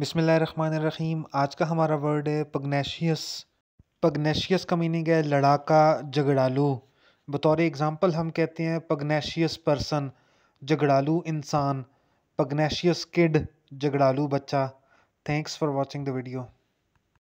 बिसमीम आज का हमारा वर्ड है पगनेशियस पगनेशियस का मीनिंग है लड़ाका झगड़ालू बतौर एग्ज़ाम्पल हम कहते हैं पगनेशियस पर्सन झगड़ालू इंसान पगनेशियस किड झगड़ालू बच्चा thanks for watching the video